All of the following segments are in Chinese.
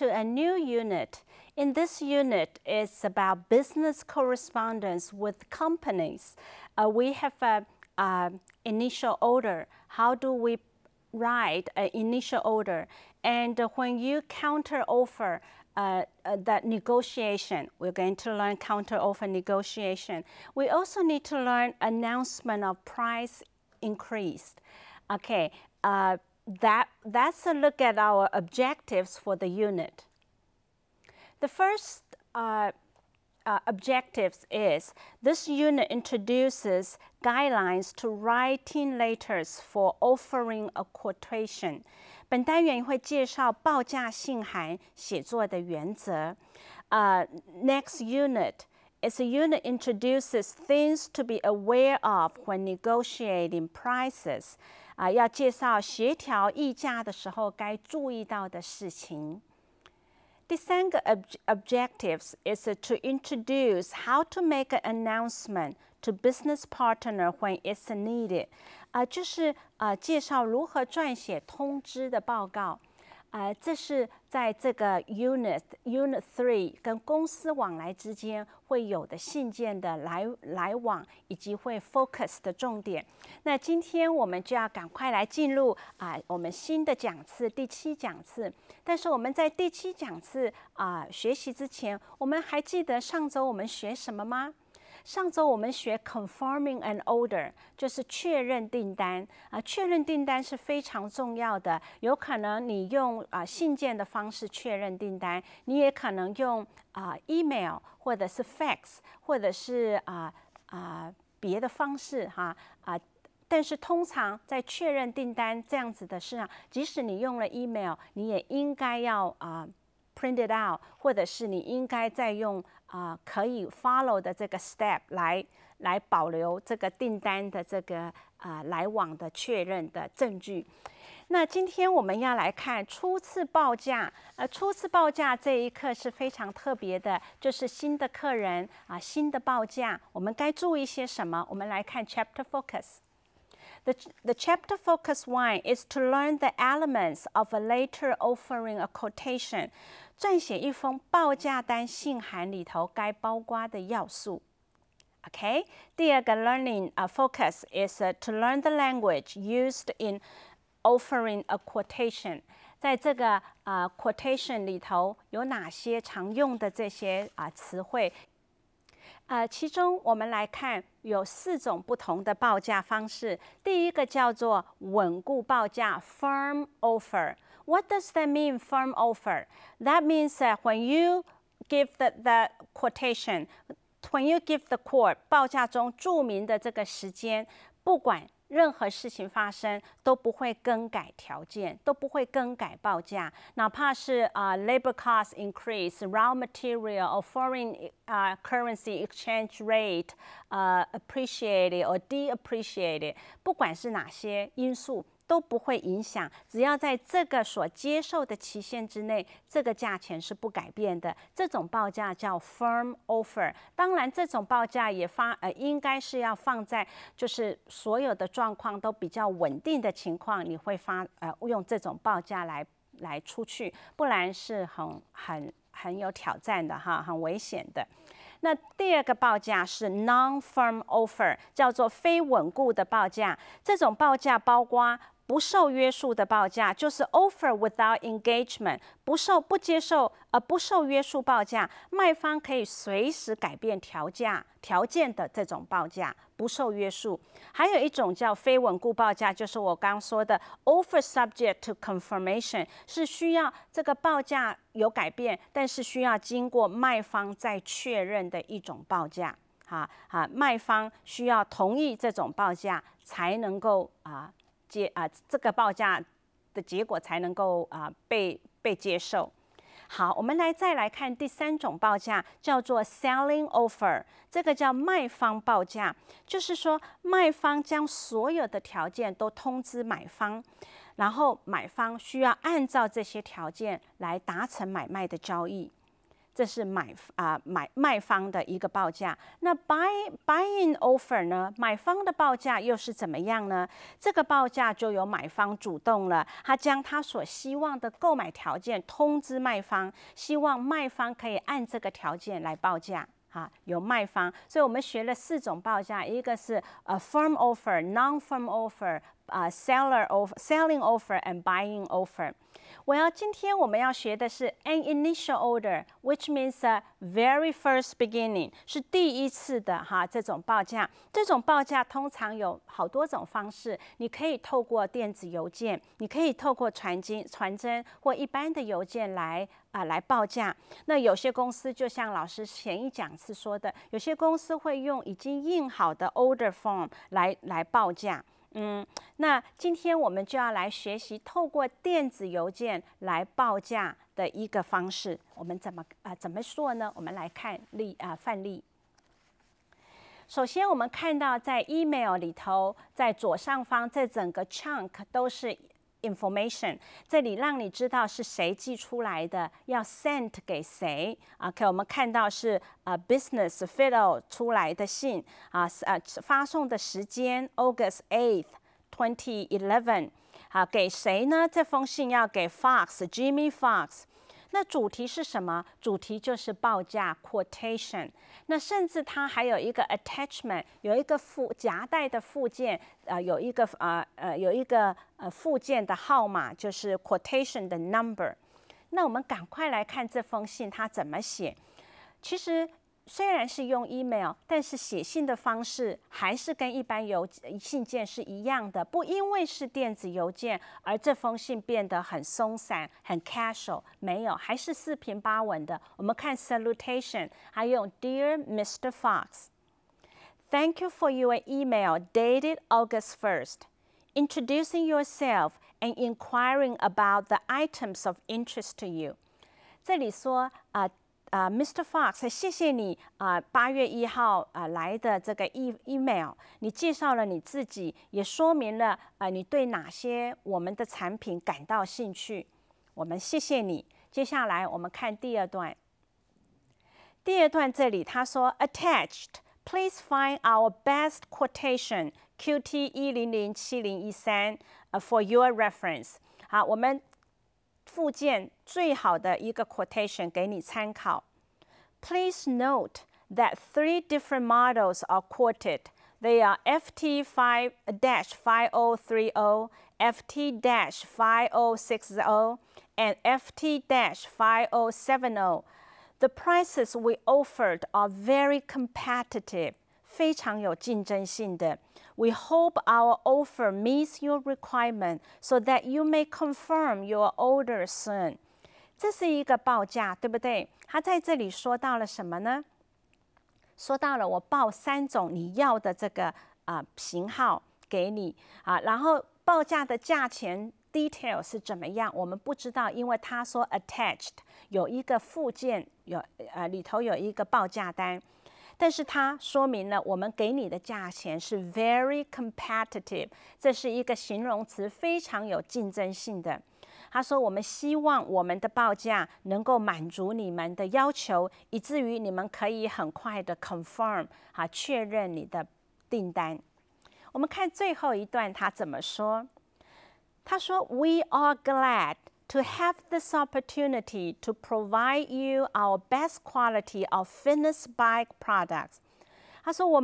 into a new unit. In this unit, it's about business correspondence with companies. Uh, we have an initial order. How do we write an initial order? And when you counter offer, uh, uh, that negotiation. We're going to learn counteroffer negotiation. We also need to learn announcement of price increase. Okay, uh, that, that's a look at our objectives for the unit. The first uh, uh, objectives is this unit introduces guidelines to writing letters for offering a next unit is a unit introduces things to be aware of when negotiating prices。啊，要介绍协调议价的时候该注意到的事情。第三个 objective is to introduce how to make an announcement to business partner when it's needed。啊，就是啊，介绍如何撰写通知的报告。啊，这是在这个 Unit Unit Three 跟公司往来之间会有的信件的来来往，以及会 Focus 的重点。那今天我们就要赶快来进入啊，我们新的讲次第七讲次。但是我们在第七讲次啊学习之前，我们还记得上周我们学什么吗？上周我们学 confirming an order，就是确认订单啊。确认订单是非常重要的，有可能你用啊信件的方式确认订单，你也可能用啊 email 或者是 fax 或者是啊啊别的方式哈啊。但是通常在确认订单这样子的事上，即使你用了 email，你也应该要啊。print it out，或者是你应该再用啊、呃、可以 follow 的这个 step 来来保留这个订单的这个啊、呃、来往的确认的证据。那今天我们要来看初次报价，呃，初次报价这一课是非常特别的，就是新的客人啊、呃，新的报价，我们该注意些什么？我们来看 chapter focus。The, the chapter focus one is to learn the elements of a later offering a quotation 撰写一封报价单信函里头该包括的要素。OK，第二个 learning 啊 focus is to learn the language used in offering a quotation。在这个啊 quotation 里头有哪些常用的这些啊词汇？呃，其中我们来看有四种不同的报价方式。第一个叫做稳固报价 （firm offer）。What does that mean, firm offer? That means that when you give the, the quotation, when you give the quote，报价中注明的这个时间，不管任何事情发生都不会更改条件，都不会更改报价，哪怕是啊 labor cost increase, raw material or foreign currency exchange rate appreciated or depreciated，不管是哪些因素，都不会影响，只要在这个所接受的期限之内，这个价钱是不改变的。这种报价叫 firm offer。当然，这种报价也放呃，应该是要放在就是所有的状况都比较稳定的情况，你会发呃用这种报价来来出去，不然是很很很有挑战的哈，很危险的。那第二个报价是 non firm offer，叫做非稳固的报价。这种报价包括不受约束的报价就是 offer without engagement，不受不接受呃不受约束报价，卖方可以随时改变条价条件的这种报价不受约束。还有一种叫非稳固报价，就是我刚说的 offer subject to confirmation，是需要这个报价有改变，但是需要经过卖方再确认的一种报价。啊啊，卖方需要同意这种报价才能够啊。接啊，这个报价的结果才能够啊被被接受。好，我们来再来看第三种报价，叫做 selling offer，这个叫卖方报价，就是说卖方将所有的条件都通知买方，然后买方需要按照这些条件来达成买卖的交易。这是买啊买卖方的一个报价。那 buy buying offer 呢？买方的报价又是怎么样呢？这个报价就由买方主动了，他将他所希望的购买条件通知卖方，希望卖方可以按这个条件来报价。哈，有卖方，所以我们学了四种报价，一个是 a firm offer、non firm offer。啊，seller of selling offer and buying offer。Well，今天我们要学的是 an initial order，which means a very first beginning，是第一次的哈这种报价。这种报价通常有好多种方式，你可以透过电子邮件，你可以透过传经传真或一般的邮件来啊来报价。那有些公司就像老师前一讲次说的，有些公司会用已经印好的 order form 来来报价。嗯，那今天我们就要来学习透过电子邮件来报价的一个方式。我们怎么啊怎么说呢？我们来看例啊范例。首先，我们看到在 email 里头，在左上方这整个 chunk 都是。Information，这里让你知道是谁寄出来的，要 send 给谁 o k 我们看到是呃 business fellow 出来的信啊，呃发送的时间 August eighth twenty eleven 啊，给谁呢？这封信要给 Fox Jimmy Fox。那主题是什么？主题就是报价，quotation。那甚至它还有一个 attachment，有一个附夹带的附件，呃，有一个啊呃有一个呃附件的号码，就是 quotation 的 number。那我们赶快来看这封信，它怎么写？其实。虽然是用 email，但是写信的方式还是跟一般邮件信件是一样的，不因为是电子邮件而这封信变得很松散、很 casual，没有，还是四平八稳的。我们看 salutation，还用 Dear Mr. Fox，Thank you for your email dated August f i r s t i n t r o d u c i n g yourself and inquiring about the items of interest to you。这里说啊。啊，Mr. Fox，谢谢你啊，八月一号啊来的这个 e email，你介绍了你自己，也说明了啊，你对哪些我们的产品感到兴趣，我们谢谢你。接下来我们看第二段，第二段这里他说 attached，please find our best quotation QT 一零零七零一三，for your reference。好，我们。附件最好的一个 quotation 给你参考。Please note that three different models are quoted. They are FT-5030, FT-5060, and FT-5070. The prices we offered are very competitive 非常有竞争性的。We hope our offer meets your requirement, so that you may confirm your orders o o n 这是一个报价，对不对？他在这里说到了什么呢？说到了我报三种你要的这个啊型号给你啊，然后报价的价钱 detail 是怎么样？我们不知道，因为他说 attached 有一个附件，有呃里头有一个报价单。但是它说明了我们给你的价钱是 very competitive，这是一个形容词，非常有竞争性的。他说：“我们希望我们的报价能够满足你们的要求，以至于你们可以很快的 confirm 啊确认你的订单。”我们看最后一段，他怎么说？他说：“We are glad。” to have this opportunity to provide you our best quality of fitness bike products, We are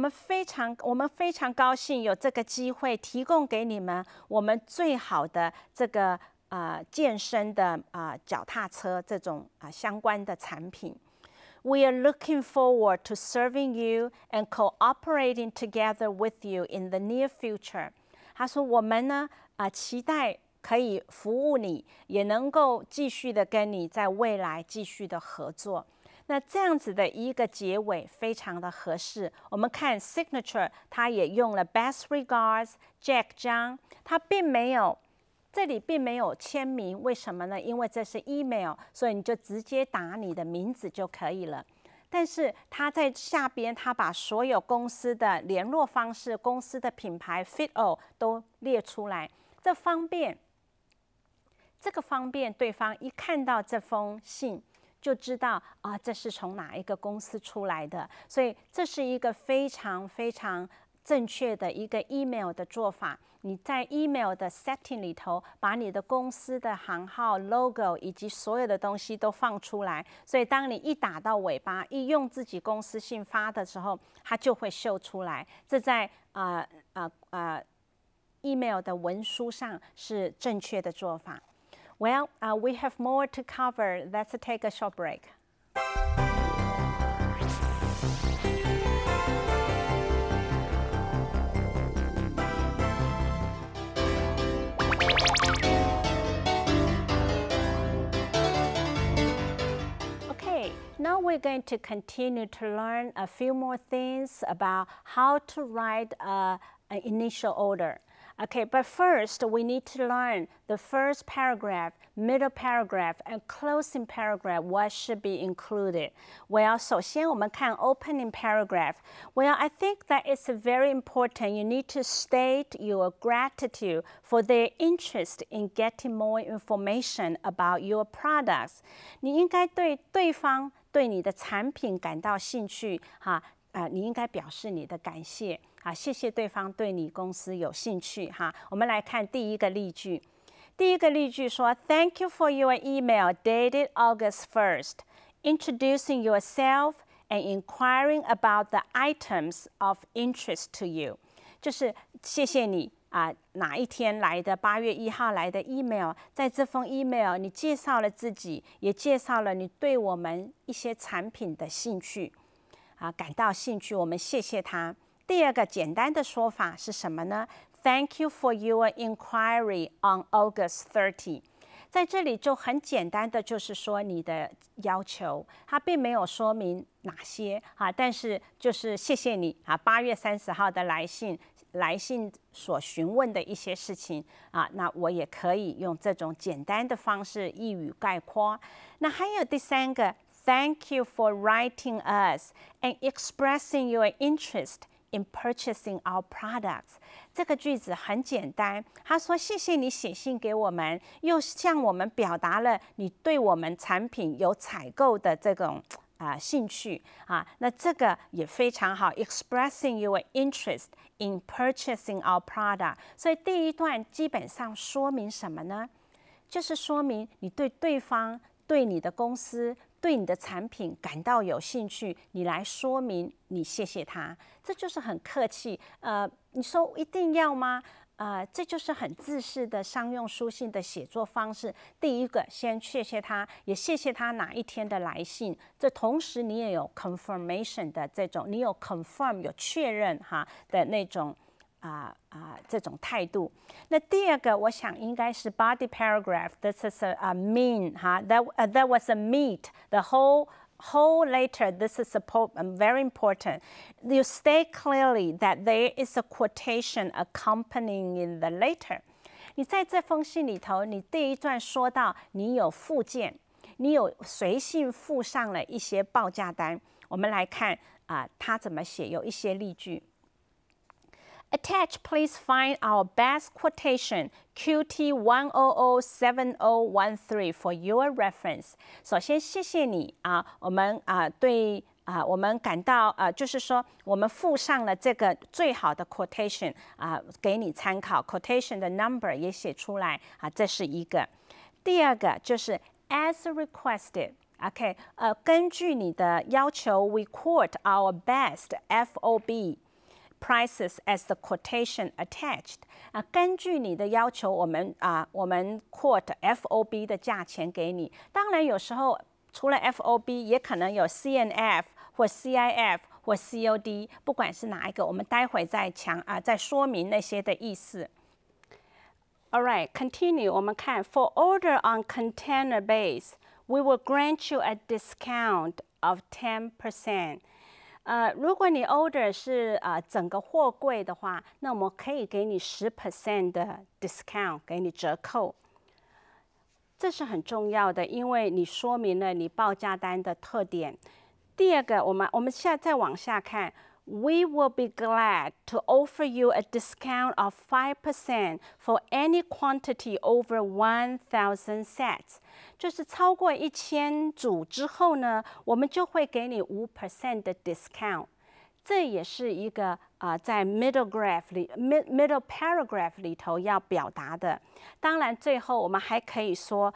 looking forward to serving you and cooperating together with you in the near future。他说：“我们呢啊期待。”可以服务你，也能够继续的跟你在未来继续的合作。那这样子的一个结尾非常的合适。我们看 signature，他也用了 Best regards，Jack 张。他并没有这里并没有签名，为什么呢？因为这是 email，所以你就直接打你的名字就可以了。但是他在下边他把所有公司的联络方式、公司的品牌 Fitall 都列出来，这方便。这个方便对方一看到这封信，就知道啊这是从哪一个公司出来的，所以这是一个非常非常正确的一个 email 的做法。你在 email 的 setting 里头，把你的公司的行号、logo 以及所有的东西都放出来。所以当你一打到尾巴，一用自己公司信发的时候，它就会秀出来。这在啊啊啊 email 的文书上是正确的做法。Well, uh, we have more to cover. Let's take a short break. Now we're going to continue to learn a few more things about how to write uh, an initial order. Okay, but first we need to learn the first paragraph, middle paragraph, and closing paragraph what should be included. Well, 首先我们看 opening paragraph. Well, I think that it's very important. You need to state your gratitude for their interest in getting more information about your products. 啊，谢谢对方对你公司有兴趣哈。我们来看第一个例句，第一个例句说：“Thank you for your email dated August first, introducing yourself and inquiring about the items of interest to you。”就是谢谢你啊，哪一天来的？八月一号来的 email，在这封 email 你介绍了自己，也介绍了你对我们一些产品的兴趣啊，感到兴趣，我们谢谢他。第二个简单的说法是什么呢？Thank you for your inquiry on August 30。在这里就很简单的就是说你的要求，它并没有说明哪些啊，但是就是谢谢你啊，八月三十号的来信，来信所询问的一些事情啊，那我也可以用这种简单的方式一语概括。那还有第三个，Thank you for writing us and expressing your interest。in purchasing our products，这个句子很简单。他说：“谢谢你写信给我们，又向我们表达了你对我们产品有采购的这种啊兴趣啊。”那这个也非常好，expressing your interest in purchasing our product。所以第一段基本上说明什么呢？就是说明你对对方、对你的公司。对你的产品感到有兴趣，你来说明，你谢谢他，这就是很客气。呃，你说一定要吗？呃，这就是很自私的商用书信的写作方式。第一个先谢谢他，也谢谢他哪一天的来信。这同时你也有 confirmation 的这种，你有 confirm 有确认哈的那种。啊啊，这种态度。那第二个，我想应该是 body paragraph。This is a mean 哈。That that was a meet。The whole whole letter. This is a very important. You say t clearly that there is a quotation accompanying in the letter。你在这封信里头，你第一段说到你有附件，你有随信附上了一些报价单。我们来看啊，他怎么写，有一些例句。Attached, please find our best quotation QT1007013 for your reference. reference。首先，谢谢你啊，我们啊对。啊、呃，我们感到啊、呃，就是说，我们附上了这个最好的 quotation 啊，给你参考。Quotation 的 number 也写出来啊，这是一个。第二个就是 as requested。OK，呃，根据你的要求，we quote our best FOB。prices as the quotation attached。啊，根据你的要求，我们啊，我们 quote FOB 的价钱给你。当然，有时候除了 FOB，也可能有 CNF 或 CIF 或 COD，不管是哪一个，我们待会再强啊，再说明那些的意思。All right, continue. 我们看 for order on container base, we will grant you a discount of ten percent. 呃，如果你 order 是呃整个货柜的话，那我们可以给你十 percent 的 discount，给你折扣。这是很重要的，因为你说明了你报价单的特点。第二个，我们我们现在再往下看。we will be glad to offer you a discount of 5% for any quantity over 1,000 sets。就是超过一千组之后呢，我们就会给你五 percent 的 discount。这也是一个啊，在 middle graph 里 middle paragraph 里头要表达的。当然，最后我们还可以说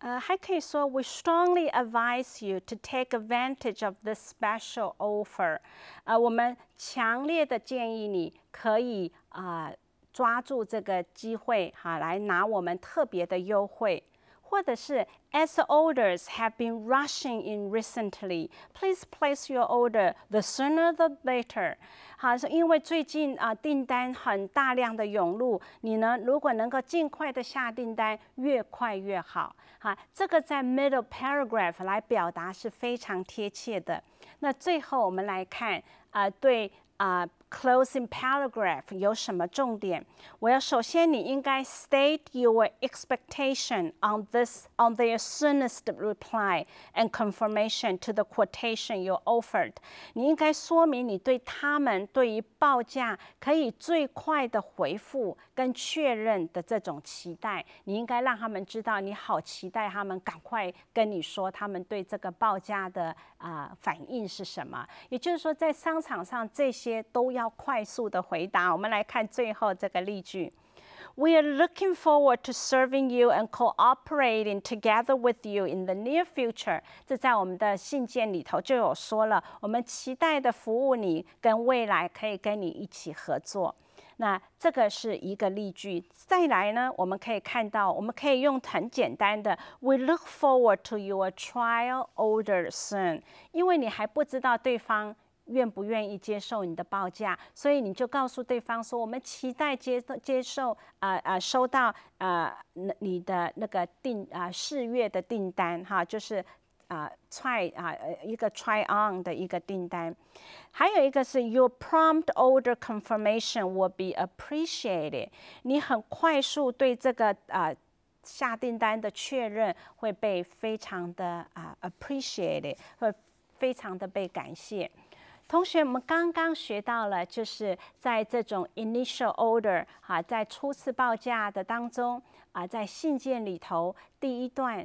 呃，还可以说，We uh, strongly advise you to take advantage of this special offer。呃，我们强烈的建议你可以啊抓住这个机会哈，来拿我们特别的优惠。Uh, 或者是 as orders have been rushing in recently, please place your order the sooner the better. better。好，因为最近啊订单很大量的涌入，你呢如果能够尽快的下订单，越快越好。好，这个在 middle paragraph 来表达是非常贴切的。那最后我们来看啊，对啊。closing paragraph 有什么重点？我要首先你应该 state your expectation on this on the soonest reply and confirmation to the quotation you offered。你应该说明你对他们对于报价可以最快的回复跟确认的这种期待，你应该让他们知道，你好期待他们赶快跟你说他们对这个报价的啊反应是什么。也就是说，在商场上这些都要快速的回答。我们来看最后这个例句：We are looking forward to serving you and cooperating together with you in the near future。这在我们的信件里头就有说了，我们期待的服务你，跟未来可以跟你一起合作。那这个是一个例句。再来呢，我们可以看到，我们可以用很简单的，We look forward to your trial order soon。因为你还不知道对方愿不愿意接受你的报价，所以你就告诉对方说，我们期待接接受啊啊，收到啊那你的那个订啊四月的订单哈，就是。啊，try 啊，一个 try on 的一个订单，还有一个是 your prompt order confirmation will be appreciated。你很快速对这个啊下订单的确认会被非常的啊 appreciated，会非常的被感谢。同学，我们刚刚学到了就是在这种 initial order 啊，在初次报价的当中啊，在信件里头第一段。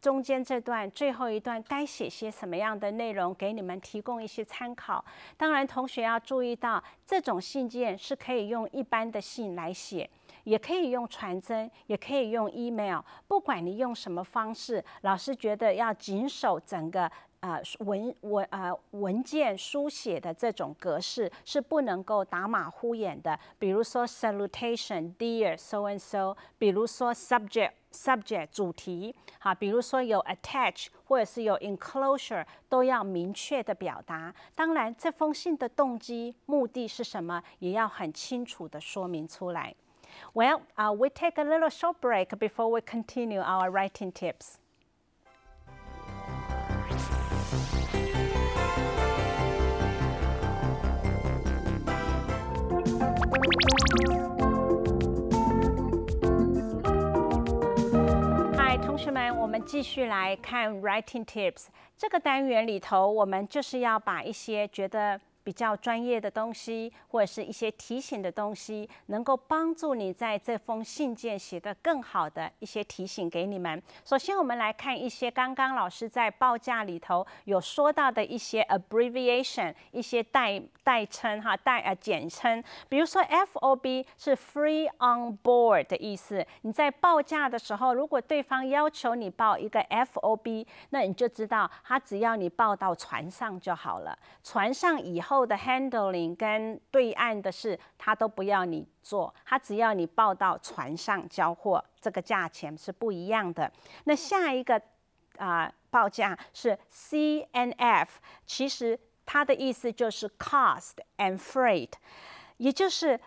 中间这段最后一段该写些什么样的内容，给你们提供一些参考。当然，同学要注意到，这种信件是可以用一般的信来写，也可以用传真，也可以用 email。不管你用什么方式，老师觉得要谨守整个。呃文文呃文件书写的这种格式是不能够打马虎眼的。比如说 salutation dear so and so，比如说 subject subject 主题，好，比如说有 attach 或者是有 enclosure 都要明确的表达。当然，这封信的动机目的是什么，也要很清楚的说明出来。Well，啊，we take a little short break before we continue our writing tips. 继续来看 Writing Tips 这个单元里头，我们就是要把一些觉得。比较专业的东西，或者是一些提醒的东西，能够帮助你在这封信件写得更好的一些提醒给你们。首先，我们来看一些刚刚老师在报价里头有说到的一些 abbreviation，一些代代称哈代啊简称，比如说 F O B 是 free on board 的意思。你在报价的时候，如果对方要求你报一个 F O B，那你就知道他只要你报到船上就好了，船上以后。的 handling 跟对岸的事，他都不要你做，他只要你报到船上交货，这个价钱是不一样的。那下一个啊报价是 C N F，其实它的意思就是 cost and freight，也就是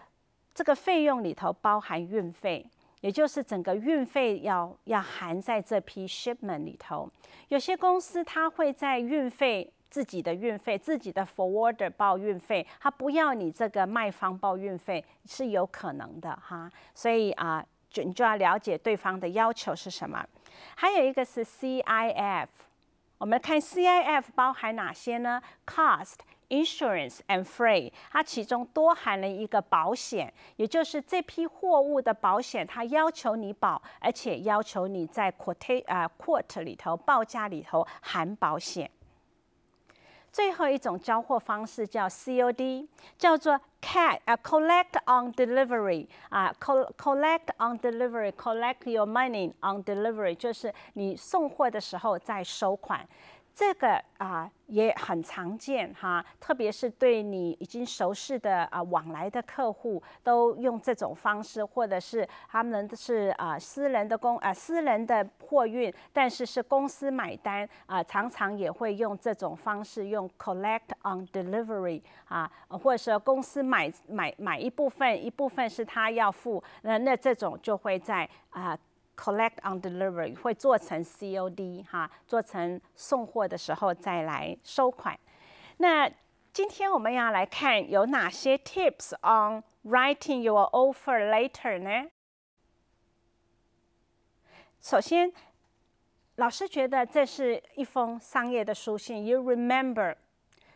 这个费用里头包含运费，也就是整个运费要要含在这批 shipment 里头。有些公司它会在运费。自己的运费，自己的 forwarder 报运费，他不要你这个卖方报运费是有可能的哈。所以啊，你就要了解对方的要求是什么。还有一个是 CIF，我们看 CIF 包含哪些呢？Cost, Insurance and f r e e 它其中多含了一个保险，也就是这批货物的保险，它要求你保，而且要求你在 quote 啊 quote 里头报价里头含保险。最后一种交货方式叫 COD，叫做 collect on delivery 啊，collect on delivery，collect your money on delivery，就是你送货的时候再收款。这个啊也很常见哈，特别是对你已经熟悉的啊往来的客户，都用这种方式，或者是他们是啊私人的公啊私人的货运，但是是公司买单啊，常常也会用这种方式，用 collect on delivery 啊，或者说公司买买买一部分，一部分是他要付，那那这种就会在啊。collect on delivery 会做成 COD 哈，做成送货的时候再来收款。那今天我们要来看有哪些 tips on writing your offer letter 呢？首先，老师觉得这是一封商业的书信。You remember.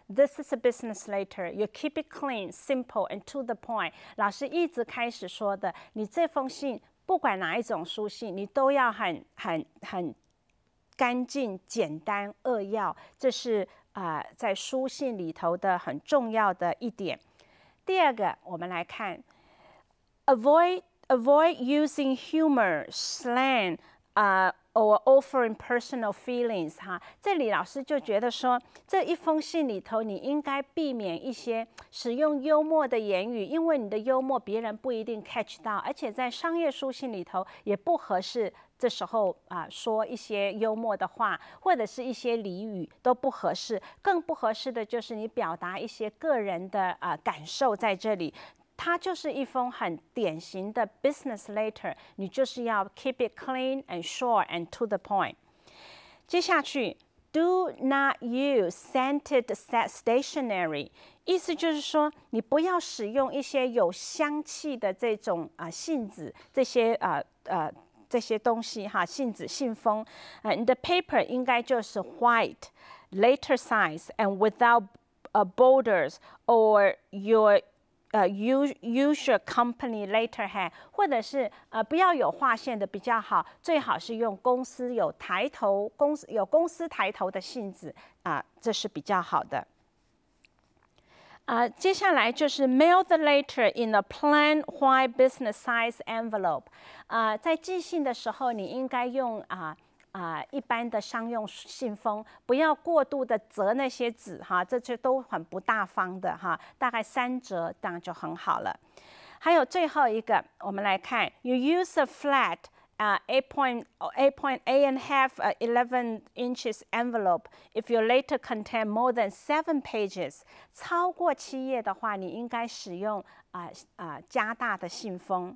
This is a business letter. You keep it clean, simple, and to the point. 老师一直开始说的，你这封信不管哪一种书信，你都要很很很干净、简单、扼要，这是啊在书信里头的很重要的一点。第二个，我们来看，avoid avoid using humor slang 啊。or offering personal feelings 哈，这里老师就觉得说这一封信里头，你应该避免一些使用幽默的言语，因为你的幽默别人不一定 catch 到，而且在商业书信里头也不合适。这时候啊，说一些幽默的话或者是一些俚语都不合适，更不合适的就是你表达一些个人的啊感受在这里。它就是一封很典型的 business letter，你就是要 keep it clean and short and to the point。接下去，do not use scented stationery，意思就是说你不要使用一些有香气的这种啊信纸，这些啊呃这些东西哈，信纸、信封。啊，你的 paper 应该就是 white，letter size and without uh, borders or your 呃，us usual company letterhead，或者是呃不要有划线的比较好，最好是用公司有抬头公司有公司抬头的信纸啊、呃，这是比较好的。啊，接下来就是 mail the letter in a plain white business size envelope。啊，在寄信的时候，你应该用啊啊，一般的商用信封不要过度的折那些纸哈，这些都很不大方的哈，大概三折当然就很好了。还有最后一个，我们来看，You use a flat 啊，eight point eight point eight and half a、eleven inches envelope if y o u l a t t e r contain more than seven pages。超过七页的话，你应该使用啊啊加大的信封。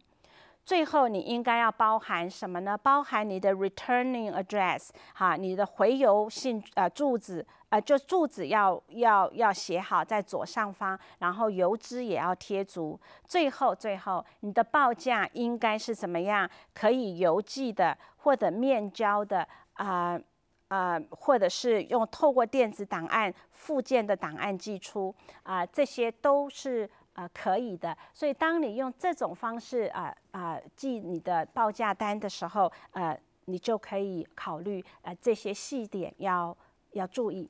最后，你应该要包含什么呢？包含你的 returning address，哈，你的回邮信啊，住址啊，就住址要要要写好在左上方，然后邮资也要贴足。最后，最后，你的报价应该是怎么样？可以邮寄的，或者面交的，啊啊，或者是用透过电子档案附件的档案寄出啊，这些都是。呃，可以的。所以，当你用这种方式啊啊记你的报价单的时候，呃，你就可以考虑呃这些细点要要注意。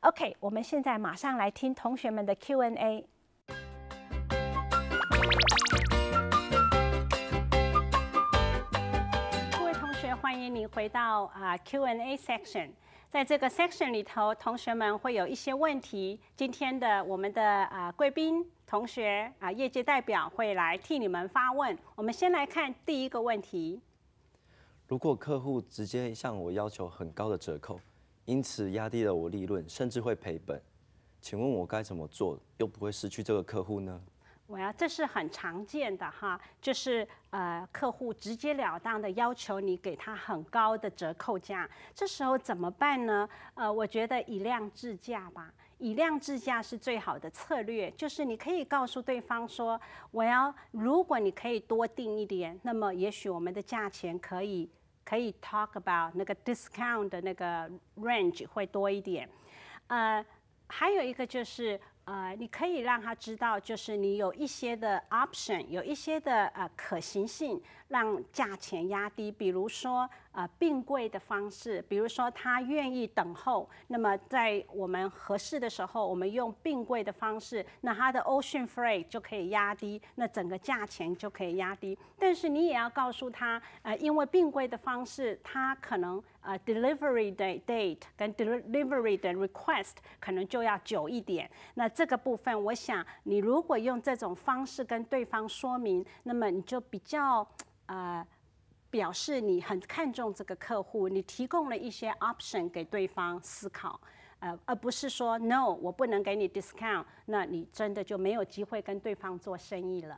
OK，我们现在马上来听同学们的 Q&A。各位同学，欢迎你回到啊 Q&A section。在这个 section 里头，同学们会有一些问题。今天的我们的啊贵宾。同学啊，业界代表会来替你们发问。我们先来看第一个问题：如果客户直接向我要求很高的折扣，因此压低了我利润，甚至会赔本，请问我该怎么做，又不会失去这个客户呢？我要，这是很常见的哈，就是呃，客户直截了当的要求你给他很高的折扣价，这时候怎么办呢？呃，我觉得以量制价吧。以量制价是最好的策略，就是你可以告诉对方说：“我要如果你可以多订一点，那么也许我们的价钱可以可以 talk about 那个 discount 的那个 range 会多一点。”呃，还有一个就是呃，你可以让他知道，就是你有一些的 option，有一些的呃可行性，让价钱压低，比如说。啊，并柜的方式，比如说他愿意等候，那么在我们合适的时候，我们用并柜的方式，那它的 ocean freight 就可以压低，那整个价钱就可以压低。但是你也要告诉他，呃，因为并柜的方式，他可能呃 delivery 的 date 跟 delivery 的 request 可能就要久一点。那这个部分，我想你如果用这种方式跟对方说明，那么你就比较呃。表示你很看重这个客户，你提供了一些 option 给对方思考，呃，而不是说 no，我不能给你 discount，那你真的就没有机会跟对方做生意了。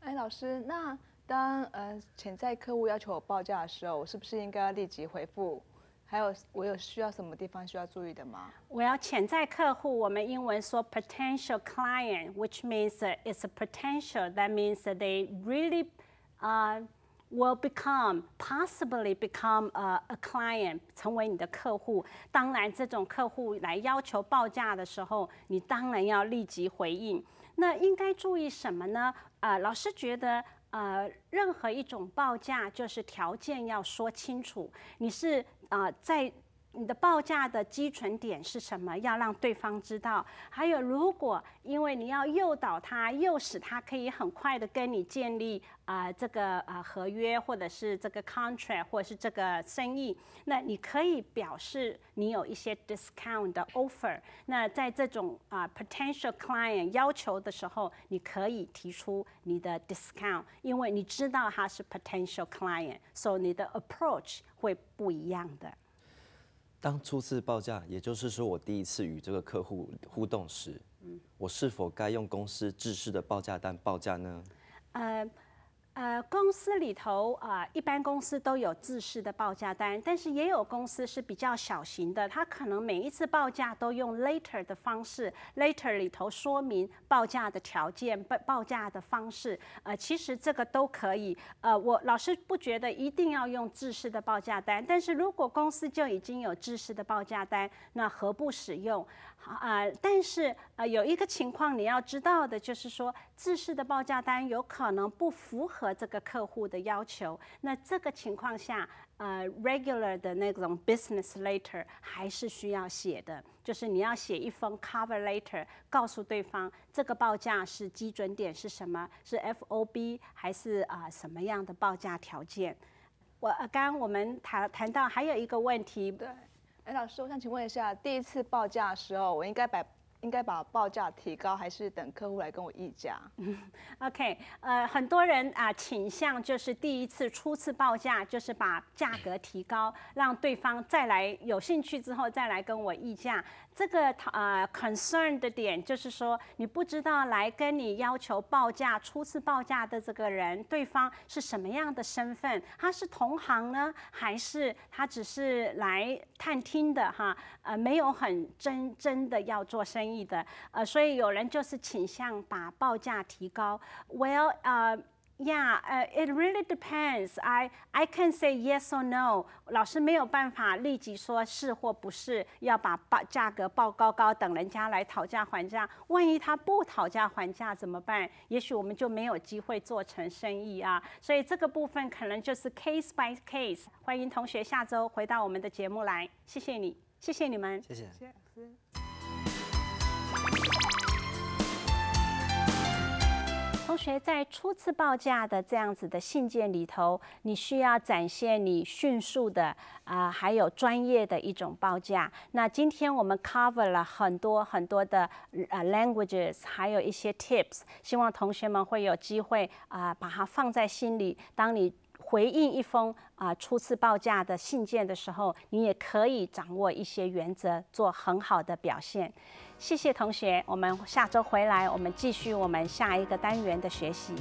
哎，老师，那当呃潜在客户要求我报价的时候，我是不是应该要立即回复？还有，我有需要什么地方需要注意的吗？我要潜在客户，我们英文说 potential client，which means it's a potential，that means that they really，uh。will become possibly become a a client 成为你的客户，当然这种客户来要求报价的时候，你当然要立即回应。那应该注意什么呢？啊，老师觉得，呃，任何一种报价就是条件要说清楚，你是啊在。你的报价的基准点是什么？要让对方知道。还有，如果因为你要诱导他、诱使他，可以很快的跟你建立啊这个呃合约，或者是这个 contract，或者是这个生意，那你可以表示你有一些 discount 的 offer。那在这种啊 potential client 要求的时候，你可以提出你的 discount，因为你知道他是 potential client，所以你的 approach 会不一样的。当初次报价，也就是说我第一次与这个客户互动时，我是否该用公司制式的报价单报价呢？呃，公司里头啊，一般公司都有自式的报价单，但是也有公司是比较小型的，它可能每一次报价都用 Later 的方式，Later 里头说明报价的条件、报报价的方式。呃，其实这个都可以。呃，我老师不觉得一定要用自式的报价单，但是如果公司就已经有自式的报价单，那何不使用？啊，但是呃，有一个情况你要知道的，就是说，自试的报价单有可能不符合这个客户的要求。那这个情况下，呃，regular 的那种 business letter 还是需要写的，就是你要写一封 cover letter，告诉对方这个报价是基准点是什么，是 F O B 还是啊什么样的报价条件。我刚我们谈谈到还有一个问题。哎，老师，我想请问一下，第一次报价的时候，我应该把应该把报价提高，还是等客户来跟我议价？OK，呃，很多人啊，倾向就是第一次初次报价，就是把价格提高，让对方再来有兴趣之后再来跟我议价。这个呃，concern 的点就是说，你不知道来跟你要求报价、初次报价的这个人，对方是什么样的身份？他是同行呢，还是他只是来探听的？哈，呃，没有很真真的要做生意的，呃，所以有人就是倾向把报价提高。Well，呃。Yeah, it really depends. I I c a n say yes or no. 老师没有办法立即说是或不是，要把报价格报高高，等人家来讨价还价。万一他不讨价还价怎么办？也许我们就没有机会做成生意啊。所以这个部分可能就是 case by case。欢迎同学下周回到我们的节目来，谢谢你，谢谢你们，谢谢。同学在初次报价的这样子的信件里头，你需要展现你迅速的啊，还有专业的一种报价。那今天我们 cover 了很多很多的啊 languages，还有一些 tips，希望同学们会有机会啊把它放在心里。当你回应一封啊初次报价的信件的时候，你也可以掌握一些原则，做很好的表现。谢谢同学，我们下周回来，我们继续我们下一个单元的学习。